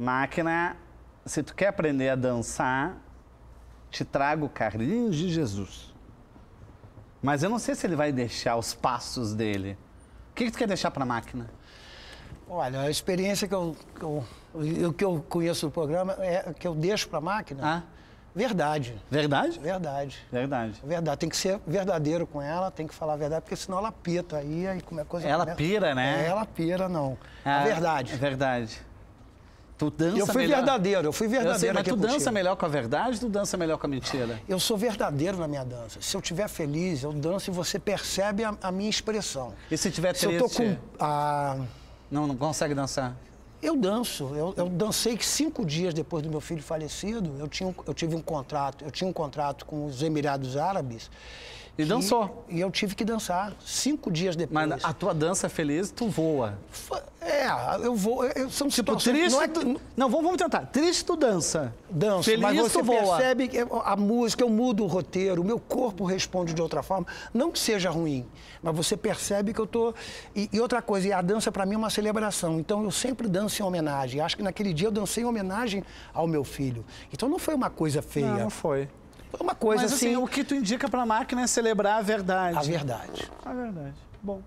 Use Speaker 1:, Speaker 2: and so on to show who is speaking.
Speaker 1: Máquina, se tu quer aprender a dançar, te trago Carlinhos de Jesus. Mas eu não sei se ele vai deixar os passos dele. O que, que tu quer deixar para a máquina?
Speaker 2: Olha, a experiência que eu, que eu, que eu conheço do programa é que eu deixo para a máquina. Ah. Verdade. Verdade? Verdade. Verdade. Verdade. Tem que ser verdadeiro com ela, tem que falar a verdade, porque senão ela pita aí, aí como é coisa. Ela começa... pira, né? É, ela pira, não. Ah, a verdade. É verdade. Tu dança eu fui melhor. verdadeiro, eu fui verdadeiro. Eu sei, mas tu dança contigo. melhor com
Speaker 1: a verdade, tu dança melhor com a mentira.
Speaker 2: Eu sou verdadeiro na minha dança. Se eu estiver feliz, eu danço e você percebe a, a minha expressão. E se tiver triste? Se eu tô com a... não, não consegue dançar. Eu danço. Eu, eu dancei que cinco dias depois do meu filho falecido, eu, tinha, eu tive um contrato, eu tinha um contrato com os Emirados Árabes e dançou. E eu tive que dançar cinco dias
Speaker 1: depois. Mas a tua dança feliz, tu voa. É,
Speaker 2: eu vou. Eu, são tipo, triste. Não, é... não vamos, vamos tentar. Triste tu dança. Dança, Feliz mas você voa. percebe que a música, eu mudo o roteiro, o meu corpo responde de outra forma. Não que seja ruim, mas você percebe que eu tô. E, e outra coisa, e a dança para mim é uma celebração. Então eu sempre danço em homenagem. Acho que naquele dia eu dancei em homenagem ao meu filho. Então não foi uma coisa feia. Não, não foi. Foi uma coisa mas, assim.
Speaker 1: assim o que tu indica para a máquina é celebrar a verdade. A verdade. A verdade. Bom.